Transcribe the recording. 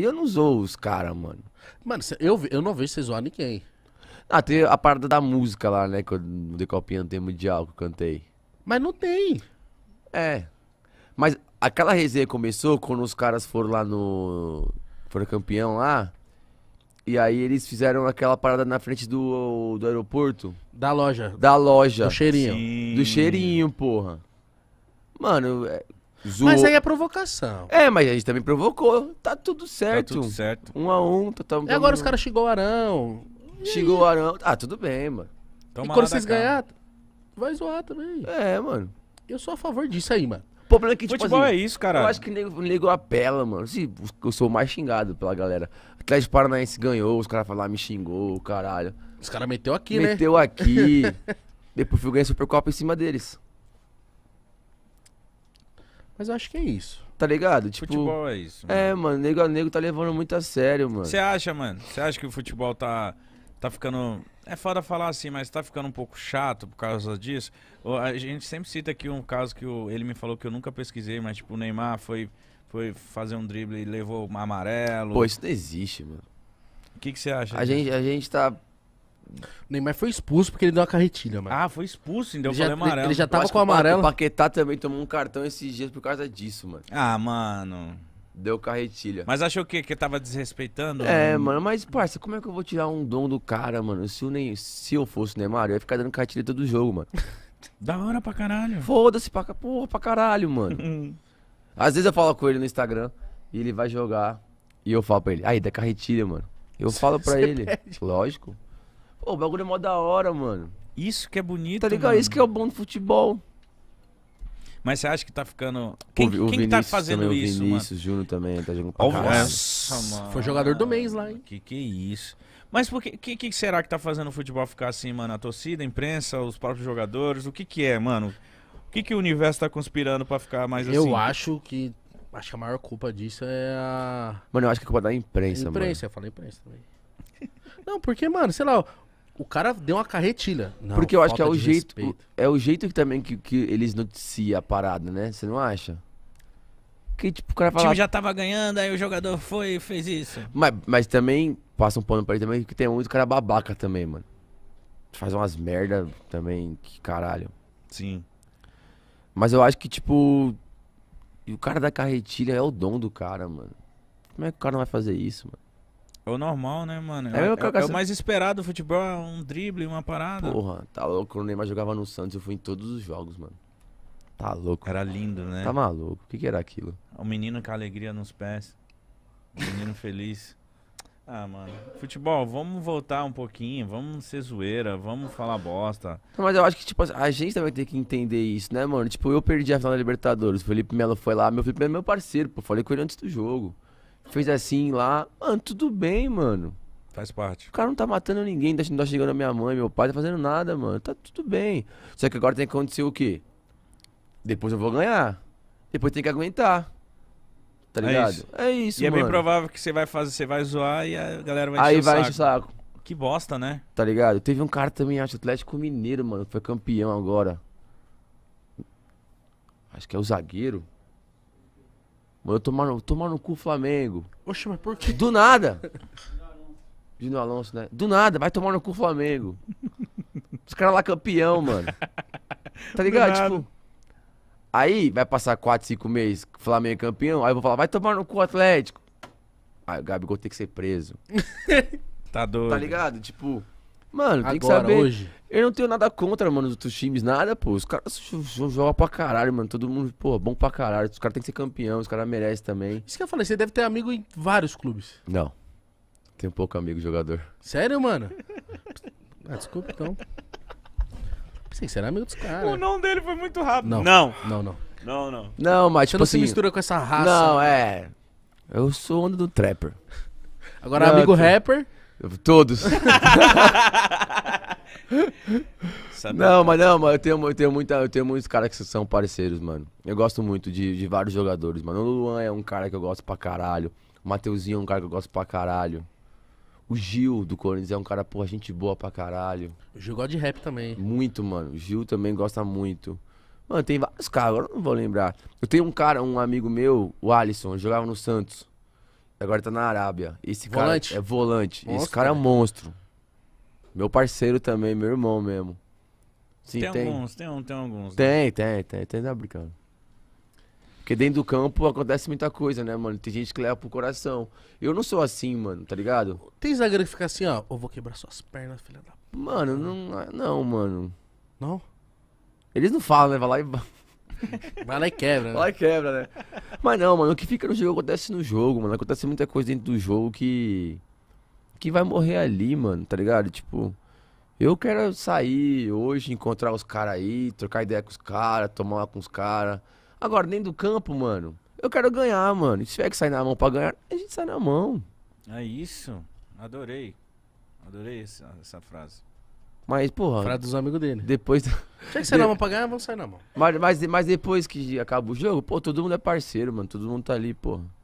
E eu não sou os caras, mano. Mano, eu, eu não vejo você zoar ninguém. Ah, tem a parada da música lá, né? Que eu no Decopinha tem mundial que eu cantei. Mas não tem. É. Mas aquela resenha começou quando os caras foram lá no. Foram campeão lá. E aí eles fizeram aquela parada na frente do, do aeroporto. Da loja. Da loja. Do cheirinho. Do cheirinho, porra. Mano, é, Zo... Mas aí é provocação. É, mas a gente também provocou. Tá tudo certo. Tá tudo certo. Um a um. Tá, tá, e agora os caras xingou o Arão. Xingou o Arão. Ah, tudo bem, mano. Toma e quando vocês ganharem, vai zoar também. É, mano. Eu sou a favor disso aí, mano. O problema é que, tipo Futebol assim, é isso, cara. Eu acho que nego, nego apela, mano. Assim, eu sou mais xingado pela galera. Atlético Paranaense ganhou, os caras falaram, ah, me xingou, caralho. Os caras meteu aqui, meteu né? Meteu aqui. Depois fui ganhar Supercopa em cima deles. Mas eu acho que é isso. Tá ligado? Tipo, futebol é isso. É, mano. É, mano, nego a nego tá levando muito a sério, mano. Você acha, mano? Você acha que o futebol tá tá ficando é foda falar assim, mas tá ficando um pouco chato por causa disso. A gente sempre cita aqui um caso que o, ele me falou que eu nunca pesquisei, mas tipo, o Neymar foi foi fazer um drible e levou um amarelo. Pô, isso não existe, mano. O que você acha? A gente, a gente tá o Neymar foi expulso porque ele deu uma carretilha, mano. Ah, foi expulso, então ele já, amarelo. Ele já tava com o amarelo. O Paquetá também tomou um cartão esses dias por causa disso, mano. Ah, mano. Deu carretilha. Mas achou o quê? Que tava desrespeitando? É, mano, mano mas, parça, como é que eu vou tirar um dom do cara, mano? Se, o ne... Se eu fosse o Neymar, eu ia ficar dando carretilha todo jogo, mano. da hora pra caralho. Foda-se, pra... porra, pra caralho, mano. Às vezes eu falo com ele no Instagram e ele vai jogar. E eu falo pra ele, aí, da carretilha, mano. Eu falo pra ele, pede. lógico. Pô, o bagulho é mó da hora, mano. Isso que é bonito, Tá ligado? Mano. Isso que é o bom do futebol. Mas você acha que tá ficando. Quem, o, quem tá fazendo também, isso? O Vinícius Júnior também tá jogando pra oh, Nossa, mano. Foi jogador do mês lá, hein? Que que é isso? Mas por que, que, que, será que tá fazendo o futebol ficar assim, mano? A torcida, a imprensa, os próprios jogadores? O que que é, mano? O que que o universo tá conspirando para ficar mais assim? Eu acho que. Acho que a maior culpa disso é a. Mano, eu acho que é culpa da imprensa, imprensa mano. Imprensa, eu falei imprensa também. Não, porque, mano, sei lá, o cara deu uma carretilha. Não, Porque eu acho que é o jeito. Respeito. É o jeito que também que, que eles noticiam a parada, né? Você não acha? Que, tipo, o, cara fala... o time já tava ganhando, aí o jogador foi e fez isso. Mas, mas também, passa um pano pra ele também, que tem muito cara babaca também, mano. Faz umas merda também, que caralho. Sim. Mas eu acho que, tipo. O cara da carretilha é o dom do cara, mano. Como é que o cara não vai fazer isso, mano? É o normal, né, mano? É, é, é, é o mais esperado do futebol, é um drible, uma parada. Porra, tá louco. o Neymar jogava no Santos, eu fui em todos os jogos, mano. Tá louco. Era lindo, né? Tá maluco. O que, que era aquilo? O menino com alegria nos pés. O menino feliz. Ah, mano. Futebol, vamos voltar um pouquinho, vamos ser zoeira, vamos falar bosta. Não, mas eu acho que, tipo, a gente também tem que entender isso, né, mano? Tipo, eu perdi a final da Libertadores, o Felipe Melo foi lá, meu Felipe Melo é meu parceiro, pô, falei com ele antes do jogo fez assim lá. Mano, tudo bem, mano. Faz parte. O cara não tá matando ninguém, não tá, tá chegando a minha mãe, meu pai, tá fazendo nada, mano. Tá tudo bem. Só que agora tem que acontecer o quê? Depois eu vou ganhar. Depois tem que aguentar. Tá é ligado? É isso. É isso e mano. é bem provável que você vai fazer, você vai zoar e a galera vai Aí encher vai o saco. encher o saco. Que bosta, né? Tá ligado? Teve um cara também, acho, Atlético Mineiro, mano, foi campeão agora. Acho que é o zagueiro. Mandou tomar no, tomar no cu o Flamengo. Oxe, mas por quê? Do nada. Dino Alonso, né? Do nada, vai tomar no cu o Flamengo. Os caras lá campeão, mano. Tá ligado? Tipo. Aí vai passar 4, 5 meses, Flamengo campeão, aí eu vou falar, vai tomar no cu o Atlético. Aí o Gabigol tem que ser preso. tá doido. Tá ligado? Tipo. Mano, tem que saber. Hoje. Eu não tenho nada contra, mano, dos outros times, nada, pô. Os caras jogam pra caralho, mano. Todo mundo, pô, bom pra caralho. Os caras têm que ser campeão, os caras merecem também. Isso que eu falei, você deve ter amigo em vários clubes. Não. Tenho pouco amigo jogador. Sério, mano? ah, desculpa então. Pensei que você era amigo dos caras. O não dele foi muito rápido. Não. Não, não. Não, não. não. não mas você tipo não assim, se mistura com essa raça. Não, é. Eu sou onda do trapper. Agora, não, amigo tô... rapper. Todos. não, mas não, mas eu tenho, eu tenho, muita, eu tenho muitos caras que são parceiros, mano. Eu gosto muito de, de vários jogadores, mano. O Luan é um cara que eu gosto pra caralho. O Mateuzinho é um cara que eu gosto pra caralho. O Gil do Corinthians é um cara, porra, gente boa pra caralho. O Gil gosta de rap também. Muito, mano. O Gil também gosta muito. Mano, tem vários caras, agora eu não vou lembrar. Eu tenho um cara, um amigo meu, o Alisson, jogava no Santos. Agora tá na Arábia. Esse volante. É cara é volante. Monstro, Esse cara é monstro. Meu parceiro também, meu irmão mesmo. Sim, tem, tem, alguns, tem, um, tem alguns. Né? Tem, né? tem, tem, tem, tá brincando. Porque dentro do campo acontece muita coisa, né, mano? Tem gente que leva pro coração. Eu não sou assim, mano, tá ligado? Tem zagueiro que fica assim, ó, eu vou quebrar suas pernas, filha da. Mano, não, não, mano. Não? Eles não falam, né? Vai lá e. Vai lá e quebra, né? Vai e quebra, né? Mas não, mano, o que fica no jogo acontece no jogo, mano. Acontece muita coisa dentro do jogo que. que vai morrer ali, mano, tá ligado? Tipo. Eu quero sair hoje, encontrar os caras aí, trocar ideia com os caras, tomar com os caras. Agora, dentro do campo, mano, eu quero ganhar, mano. Se tiver que sair na mão pra ganhar, a gente sai na mão. É isso. Adorei. Adorei essa, essa frase. Mas, porra. frato dos amigos dele. Depois. Tinha que é ser de... na mão pra ganhar, vamos sair na mão. Mas, mas, mas depois que acaba o jogo, pô, todo mundo é parceiro, mano. Todo mundo tá ali, porra.